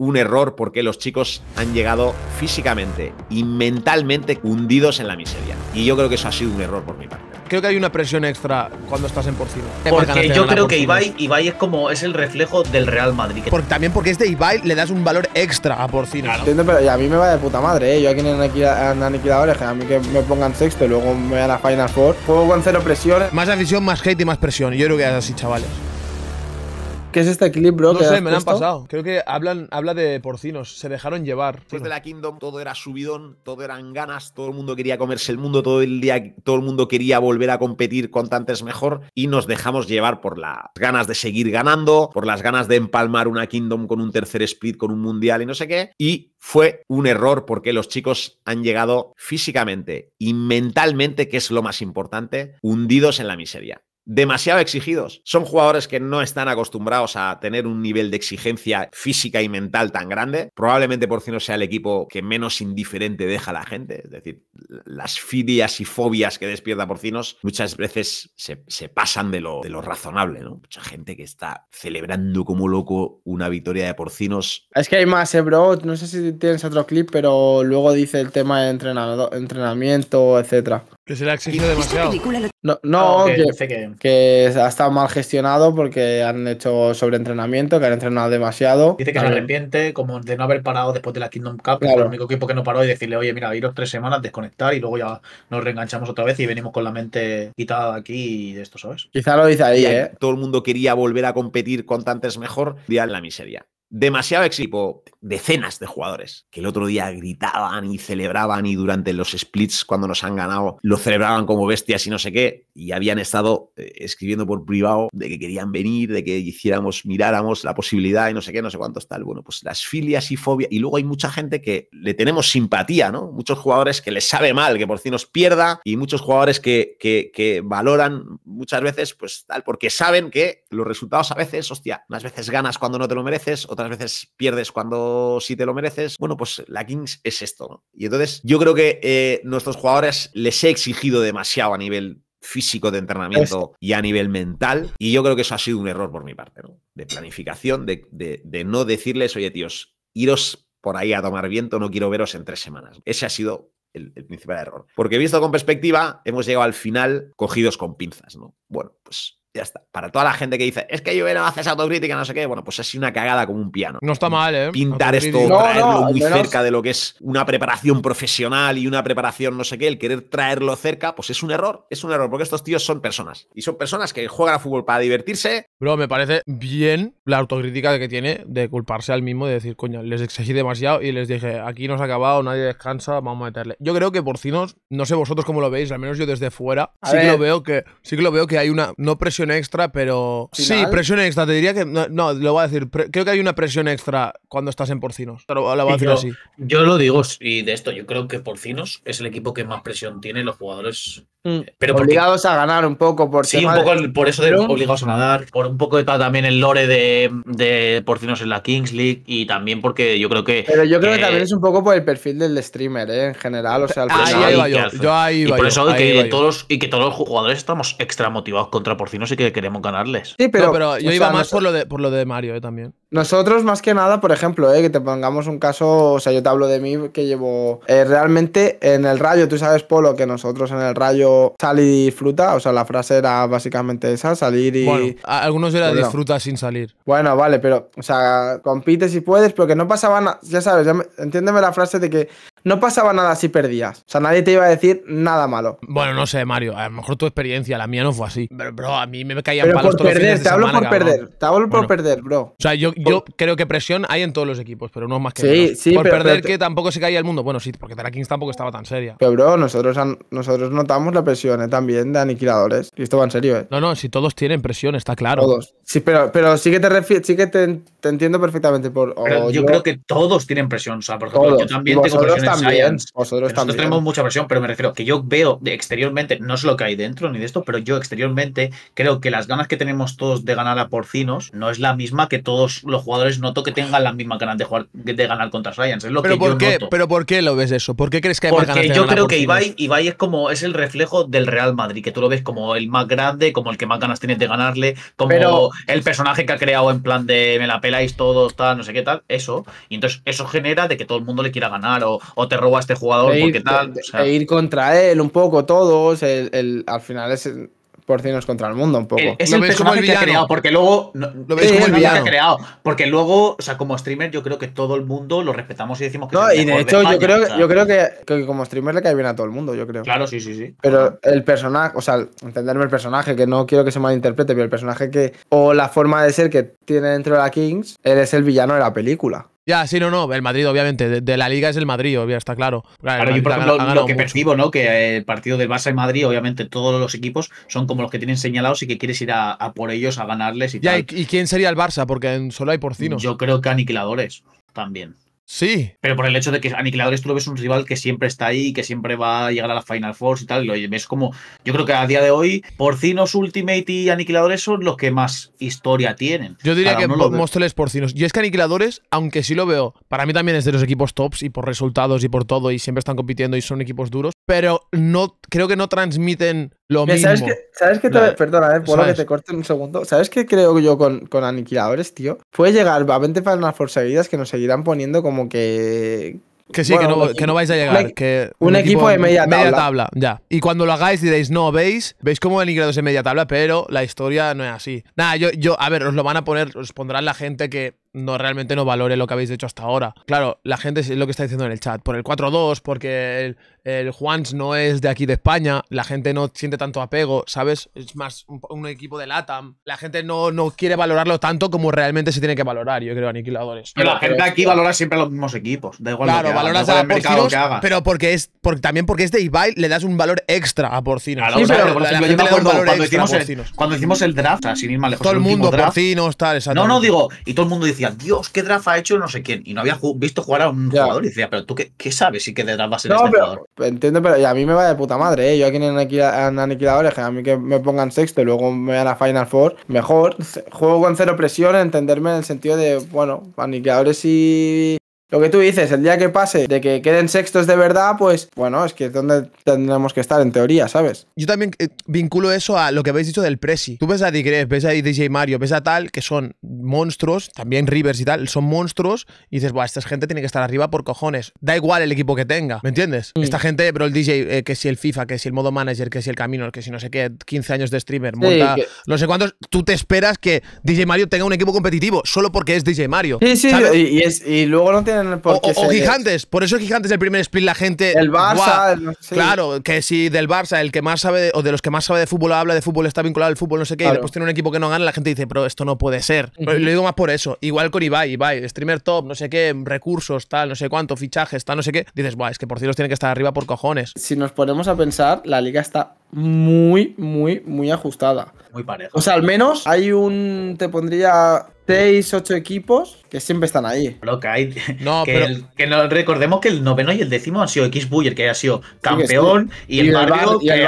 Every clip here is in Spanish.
un error porque los chicos han llegado físicamente y mentalmente hundidos en la miseria. Y yo creo que eso ha sido un error por mi parte. Creo que hay una presión extra cuando estás en porcino. Porque yo creo que Ibai, Ibai, es como es el reflejo del Real Madrid. Porque, también porque es de Ibai le das un valor extra a porcino. Entiendo, pero a mí me va de puta madre, ¿eh? Yo aquí en Aniquiladores, a mí que me pongan sexto y luego me dan a Final Four. Juego con cero presión. Más afición, más hate y más presión. Yo creo que así, chavales. ¿Qué es este clip, bro? No sé, me lo han pasado. Creo que hablan, habla de porcinos. Se dejaron llevar. de la Kingdom todo era subidón, todo eran ganas, todo el mundo quería comerse el mundo, todo el día, todo el mundo quería volver a competir con tantos mejor y nos dejamos llevar por las ganas de seguir ganando, por las ganas de empalmar una Kingdom con un tercer split, con un mundial y no sé qué. Y fue un error porque los chicos han llegado físicamente y mentalmente, que es lo más importante, hundidos en la miseria demasiado exigidos. Son jugadores que no están acostumbrados a tener un nivel de exigencia física y mental tan grande. Probablemente Porcinos sea el equipo que menos indiferente deja a la gente. Es decir, las filias y fobias que despierta Porcinos muchas veces se, pasan de lo, de lo razonable. ¿no? Mucha gente que está celebrando como loco una victoria de Porcinos. Es que hay más, ¿eh, bro. No sé si tienes otro clip, pero luego dice el tema de entrenamiento, etcétera. Que se exigido demasiado. No, no ah, que, ha estado mal gestionado porque han hecho sobreentrenamiento, que han entrenado demasiado. Dice que se arrepiente como de no haber parado después de la Kingdom Cup, el único equipo que no paró y decirle, oye, mira, iros tres semanas, desconectar y luego ya nos reenganchamos otra vez y venimos con la mente quitada de aquí y de esto, ¿sabes? Quizá lo dice ahí, ¿eh? Todo el mundo quería volver a competir con tantos mejor, día la miseria demasiado equipo, decenas de jugadores que el otro día gritaban y celebraban y durante los splits cuando nos han ganado lo celebraban como bestias y no sé qué y habían estado eh, escribiendo por privado de que querían venir, de que hiciéramos, miráramos la posibilidad y no sé qué, no sé cuántos tal. Bueno, pues las filias y fobia. y luego hay mucha gente que le tenemos simpatía, ¿no? Muchos jugadores que les sabe mal que por fin nos pierda y muchos jugadores que, que, que valoran muchas veces pues tal porque saben que los resultados a veces, hostia, unas veces ganas cuando no te lo mereces, otras otras veces pierdes cuando si te lo mereces. Bueno, pues la Kings es esto. Y entonces yo creo que eh, nuestros jugadores les he exigido demasiado a nivel físico de entrenamiento y a nivel mental. Y yo creo que eso ha sido un error por mi parte, ¿no? De planificación, de, no decirles, oye, tíos, iros por ahí a tomar viento, no quiero veros en tres semanas. Ese ha sido el, el, principal error. Porque visto con perspectiva, hemos llegado al final cogidos con pinzas, ¿no? Bueno, pues ya está. Para toda la gente que dice, es que yo no haces autocrítica, no sé qué, bueno, pues es una cagada como un piano. No está mal, ¿eh? Pintar esto, traerlo muy cerca de lo que es una preparación profesional y una preparación no sé qué, el querer traerlo cerca, pues es un error, es un error, porque estos tíos son personas. Y son personas que juegan a fútbol para divertirse. Bro, me parece bien la autocrítica que tiene de culparse al mismo, de decir, coño, les exigí demasiado y les dije, aquí no se ha acabado, nadie descansa, vamos a meterle. Yo creo que porcinos, no sé vosotros cómo lo veis, al menos yo desde fuera, sí que lo veo que, sí que lo veo que hay una no presión extra, pero. Sí, presión extra. Te diría que. No, lo voy a decir. Creo que hay una presión extra cuando estás en porcinos. Pero voy a decir así. Yo lo digo, y de esto, yo creo que porcinos es el equipo que más presión tiene. Los jugadores Mm. Pero obligados a ganar un poco por Sí, un poco por eso de obligados a nadar, por un poco también el lore de, porcinos en la Kings League y también porque yo creo que. Pero yo creo que eh, también es un poco por el perfil del streamer, eh, en general. O sea, ah, ahí, yo, y por eso que todos los, y que todos los jugadores estamos extra motivados contra porcinos y que queremos ganarles. Sí, pero, pero yo iba más por lo de por lo de Mario eh, también. Nosotros, más que nada, por ejemplo, ¿eh? que te pongamos un caso, o sea, yo te hablo de mí que llevo eh, realmente en el rayo, tú sabes, Polo, que nosotros en el rayo sal y disfruta, o sea, la frase era básicamente esa, salir y... Bueno, algunos era disfruta sin salir. Bueno, vale, pero, o sea, compite si puedes, pero que no pasaba nada, ya sabes, ya entiéndeme la frase de que no pasaba nada si perdías. O sea, nadie te iba a decir nada malo. Bueno, no sé, Mario. A lo mejor tu experiencia, la mía no fue así. Pero, bro, a mí me caían palos por todos perder, los te hablo por perder. Te hablo por perder, bro. O sea, yo, yo creo que presión hay en todos los equipos, pero no más que. Sí, sí, Por perder que tampoco se caía el mundo. Bueno, sí, porque Tarakins tampoco estaba tan seria. Pero, bro, nosotros, nosotros notamos la presión eh, también de aniquiladores. Y esto va en serio, ¿eh? No, no, si todos tienen presión, está claro. Todos. Sí, pero, pero sí que te sí que te, entiendo perfectamente. Por, yo, creo que todos tienen presión. O sea, por ejemplo, yo también tengo presión nosotros tenemos mucha presión, pero me refiero que yo veo exteriormente, no es lo que hay dentro ni de esto, pero yo exteriormente creo que las ganas que tenemos todos de ganar a porcinos no es la misma que todos los jugadores noto que tengan las mismas ganas de jugar de ganar contra Science. pero por qué, Pero ¿por qué lo ves eso? ¿Por qué crees que hay más ganas de yo creo que Ibai, es como es el reflejo del Real Madrid, que tú lo ves como el más grande, como el que más ganas tienes de ganarle, como el personaje que ha creado en plan de me la peláis todos, tal, no sé qué tal, eso. Y entonces eso genera de que todo el mundo le quiera ganar o, te roba este jugador e porque tal. e ir contra él un poco todos, al final es Por es contra el mundo un poco. es el porque luego como el villano. creado, porque luego, o sea, como streamer yo creo que todo el mundo lo respetamos y decimos que No, y de hecho yo creo, yo creo que, que, como streamer le cae bien a todo el mundo, yo creo. Claro, sí, sí, sí. Pero el personaje, o sea, entenderme el personaje, que no quiero que se malinterprete, pero el personaje que o la forma de ser que tiene dentro de la Kings, él es el villano de la película. Ya, sí, no, no. El Madrid, obviamente. De, la liga es el Madrid, obviamente, está claro. claro, yo, por ejemplo, lo que percibo, ¿no? Que eh, el partido del Barça y Madrid, obviamente, todos los equipos son como los que tienen señalados y que quieres ir a, por ellos, a ganarles y tal. ¿y, quién sería el Barça? Porque solo hay porcinos. Yo creo que aniquiladores también. Sí. Pero por el hecho de que Aniquiladores tú lo ves un rival que siempre está ahí, que siempre va a llegar a la Final Four y tal, y lo como. Yo creo que a día de hoy, Porcinos Ultimate y Aniquiladores son los que más historia tienen. Yo diría que Móstoles Porcinos. Y es que Aniquiladores, aunque sí lo veo, para mí también es de los equipos tops y por resultados y por todo, y siempre están compitiendo y son equipos duros pero no creo que no transmiten lo mismo. ¿Sabes qué? Eh, ¿sabes que te, perdona, que te corte un segundo. ¿Sabes qué creo yo con, aniquiladores, tío? Puede llegar a 20 Final Four seguidas que nos seguirán poniendo como que. Que sí, que, no, vais a llegar. Un, que un, equipo, de media tabla. media tabla. ya. Y cuando lo hagáis diréis, no, veis, veis cómo aniquilados en media tabla, pero la historia no es así. Nada, yo, yo, a ver, os lo van a poner, os pondrán la gente que no realmente no valore lo que habéis hecho hasta ahora. Claro, la gente es lo que está diciendo en el chat, por el 4-2, porque el, Juans no es de aquí de España, la gente no siente tanto apego, ¿sabes? Es más un, equipo de LATAM, la gente no, quiere valorarlo tanto como realmente se tiene que valorar, yo creo, aniquiladores. Pero la gente aquí valora siempre los mismos equipos, da igual claro, lo que haga, que haga. pero porque es porque, también porque es de Ibai le das un valor extra a porcinos. yo me acuerdo cuando hicimos, el, draft, así mismo, sin ir más lejos, todo el, mundo draft, porcinos, tal, exacto. No, no digo, y todo el mundo dice Dios, qué draft ha hecho no sé quién. Y no había visto jugar a un jugador y decía, pero tú qué, sabes si que de draft va a ser este jugador. Entiendo, pero a mí me va de puta madre, ¿eh? Yo aquí en, aniquiladores, a mí que me pongan sexto y luego me van a Final Four, mejor. Juego con cero presión, entenderme en el sentido de, bueno, aniquiladores y lo que tú dices, el día que pase de que queden sextos de verdad, pues bueno, es que es donde tendremos que estar en teoría, ¿sabes? Yo también eh, vinculo eso a lo que habéis dicho del Presi. Tú ves a Digres, ves a DJ Mario, ves a tal, que son monstruos, también Rivers y tal, son monstruos, y dices, Buah, esta gente tiene que estar arriba por cojones. Da igual el equipo que tenga, ¿me entiendes? Mm. Esta gente, pero el DJ, eh, que si el FIFA, que si el modo manager, que si el camino, que si no sé qué, 15 años de streamer, no sé cuántos, tú te esperas que DJ Mario tenga un equipo competitivo solo porque es DJ Mario. Sí, sí, Y, y luego no tiene o, Gigantes, por eso Gigantes el primer split la gente. El Barça. Claro, que si del Barça, el que más sabe, o de los que más sabe de fútbol habla de fútbol, está vinculado al fútbol, no sé qué, y después tiene un equipo que no gana, la gente dice, pero esto no puede ser. Lo digo más por eso. Igual con Ibai, Ibai, streamer top, no sé qué, recursos, tal, no sé cuánto, fichajes, tal, no sé qué. Dices, Buah, es que por cielos tiene que estar arriba por cojones. Si nos ponemos a pensar, la liga está muy, muy, muy ajustada. Muy pareja. O sea, al menos hay un. Te pondría seis, ocho equipos que siempre están ahí. Lo que hay. que recordemos que el noveno y el décimo han sido X Buyer, que ha sido campeón, Y, el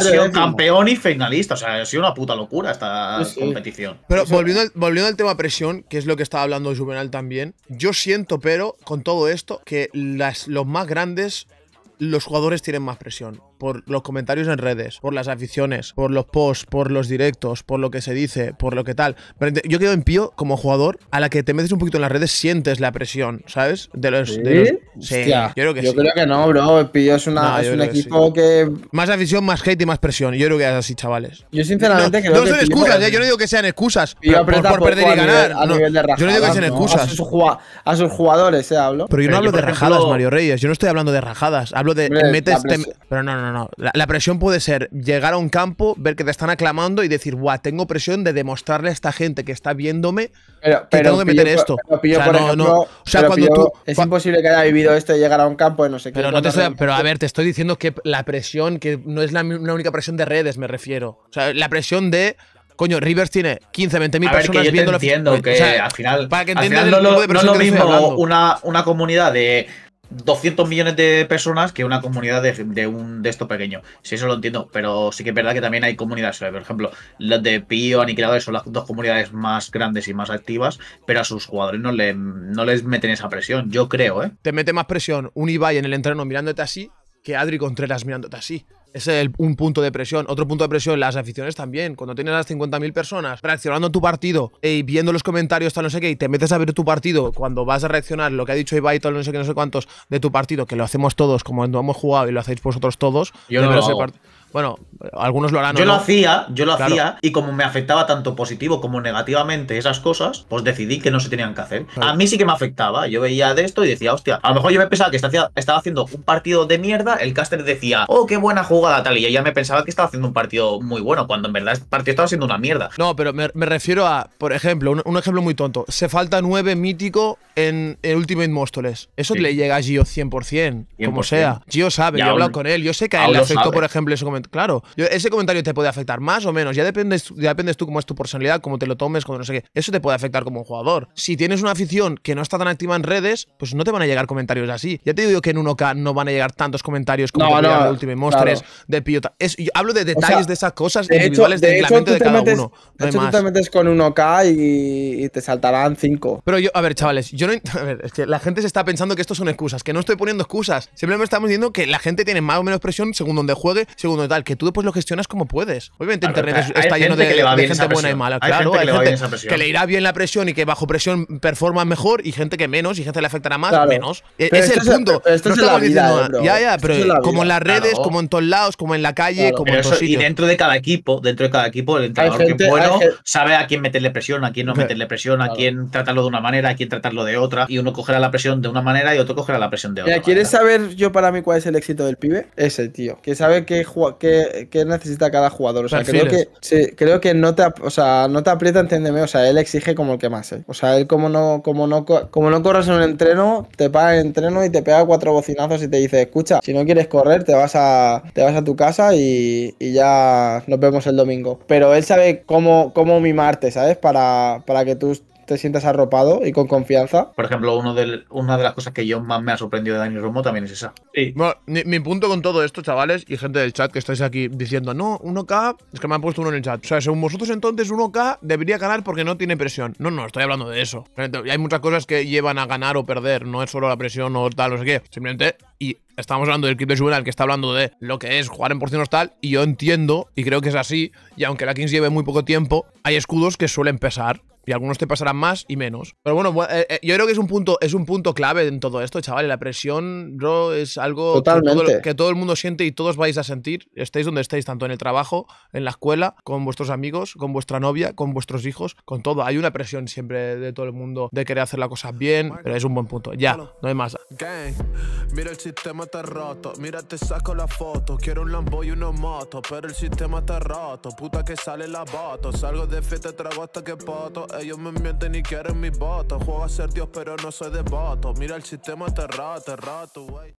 sido campeón y finalista. O sea, ha sido una puta locura esta competición. Pero volviendo al, volviendo al tema presión, que es lo que estaba hablando Juvenal también, yo siento, pero con todo esto, que los más grandes, los jugadores tienen más presión por los comentarios en redes, por las aficiones, por los posts, por los directos, por lo que se dice, por lo que tal. yo quedo en pío como jugador a la que te metes un poquito en las redes, sientes la presión, ¿sabes? De los. ¿Sí? De sí yo creo que yo creo que no, bro. pío es, una, es un equipo que, Más afición, más hate y más presión. Yo creo que es así, chavales. Yo sinceramente no, creo que. No son excusas, ¿eh? yo no digo que sean excusas. Por, por, perder y ganar. nivel de yo no digo que sean excusas. A sus, jugadores, se eh, hablo. Pero yo no hablo de rajadas, Mario Reyes. Yo no estoy hablando de rajadas. Hablo de. metes. Pero no, no, no. La, presión puede ser llegar a un campo, ver que te están aclamando y decir, guau, tengo presión de demostrarle a esta gente que está viéndome que tengo que meter esto. Es imposible que haya vivido esto de llegar a un campo y no sé qué. Pero, a ver, te estoy diciendo que la presión, que no es la, única presión de redes, me refiero. la presión de Coño, Rivers tiene 15, 20 mil personas viendo la que, o sea, al final. Para que entiendan no, es lo mismo una comunidad de 200 millones de personas que una comunidad de, un esto pequeño. Sí, eso lo entiendo, pero sí que es verdad que también hay comunidades. Por ejemplo, las de Pío, Aniquiladores son las dos comunidades más grandes y más activas, pero a sus jugadores no, no les meten esa presión, yo creo, ¿eh? Te mete más presión un Ibai en el entreno mirándote así que Adri Contreras mirándote así es un punto de presión. Otro punto de presión, las aficiones también. Cuando tienes a las 50.000 personas reaccionando a tu partido y viendo los comentarios, tal, no sé qué, y te metes a ver tu partido, cuando vas a reaccionar lo que ha dicho Ibai, tal, no sé qué, no sé cuántos, de tu partido, que lo hacemos todos, como no hemos jugado y lo hacéis vosotros todos. Yo no lo bueno, algunos lo harán. Yo lo hacía, yo lo hacía, y como me afectaba tanto positivo como negativamente esas cosas, pues decidí que no se tenían que hacer. A mí sí que me afectaba. Yo veía de esto y decía, hostia, a lo mejor yo me pensaba que estaba haciendo un partido de mierda, el caster decía, oh, qué buena jugada tal, y ya me pensaba que estaba haciendo un partido muy bueno, cuando en verdad el partido estaba haciendo una mierda. No, pero me, refiero a, por ejemplo, un, ejemplo muy tonto. Se falta 9 mítico en, el Ultimate Móstoles. Eso le llega a Gio 100%, como sea. Gio sabe, yo he hablado con él, yo sé que a él le afectó, por ejemplo, ese comentario claro. ese comentario te puede afectar más o menos. Ya dependes, ya dependes tú cómo es tu personalidad, cómo te lo tomes, cómo no sé qué. Eso te puede afectar como jugador. Si tienes una afición que no está tan activa en redes, pues no te van a llegar comentarios así. Ya te digo que en 1K no van a llegar tantos comentarios como en Ultimate Monsters, de Piota. Es, hablo de detalles de esas cosas individuales hecho, de, de, cada uno. de hecho, te metes con 1K y, te saltarán 5. Pero yo, a ver, chavales, yo no. A ver, es que la gente se está pensando que esto son excusas, que no estoy poniendo excusas. Simplemente estamos diciendo que la gente tiene más o menos presión según donde juegue, según donde que tú después lo gestionas como puedes. Obviamente Internet está lleno de, gente buena y mala. claro, que, le irá bien la presión y que bajo presión performa mejor y gente que menos y gente le afectará más, menos. E, es el punto. Eh, esto es la vida, Ya, como en las redes, como en todos lados, como en la calle, como Y dentro de cada equipo, dentro de cada equipo, el entrenador que bueno sabe a quién meterle presión, a quién no meterle presión, a quién tratarlo de una manera, a quién tratarlo de otra. Y uno cogerá la presión de una manera y otro cogerá la presión de otra. ¿Quieres saber yo para mí cuál es el éxito del pibe? Ese, tío. Que sabe que, Qué que, necesita cada jugador. O sea, creo que, sí, creo que no te, no te aprieta, entiéndeme. O sea, él exige como el que más. ¿eh? O sea, él como no, como no, como no corres en un entreno, te paga el entreno y te pega cuatro bocinazos y te dice, escucha, si no quieres correr, te vas a, te vas a tu casa y, ya nos vemos el domingo. Pero él sabe cómo, cómo mimarte, ¿sabes? Para, para que tú te sientas arropado y con confianza. Por ejemplo, una de las cosas que yo más me ha sorprendido de Dani Romo también es esa. Sí. Bueno, mi, punto con todo esto, chavales, y gente del chat que estáis aquí diciendo, no, 1K, es que me han puesto uno en el chat. O sea, según vosotros entonces 1K debería ganar porque no tiene presión. No, no, estoy hablando de eso. hay muchas cosas que llevan a ganar o perder, no es solo la presión o tal, no sé qué. Simplemente, y estamos hablando del clip de Juvenal que está hablando de lo que es jugar en porciones tal, y yo entiendo, y creo que es así, y aunque la Kings lleve muy poco tiempo, hay escudos que suelen pesar. Y algunos te pasarán más y menos. Pero bueno, eh, eh, yo creo que es un punto, es un punto clave en todo esto, chavales. La presión, bro, es algo Que, todo, el mundo siente y todos vais a sentir. Estéis donde estéis, tanto en el trabajo, en la escuela, con vuestros amigos, con vuestra novia, con vuestros hijos, con todo. Hay una presión siempre de todo el mundo de querer hacer las cosas bien, pero es un buen punto. Ya, no hay más. Gang, mira el sistema está roto, mira te saco la foto. Quiero un Lambo y una moto, pero el sistema está roto. Puta que sale la salgo de fiesta, trago hasta que poto. Ellos me mienten y quieren mis votos. Juego a ser Dios, pero no soy de devoto. Mira el sistema, te rato, rato, wey.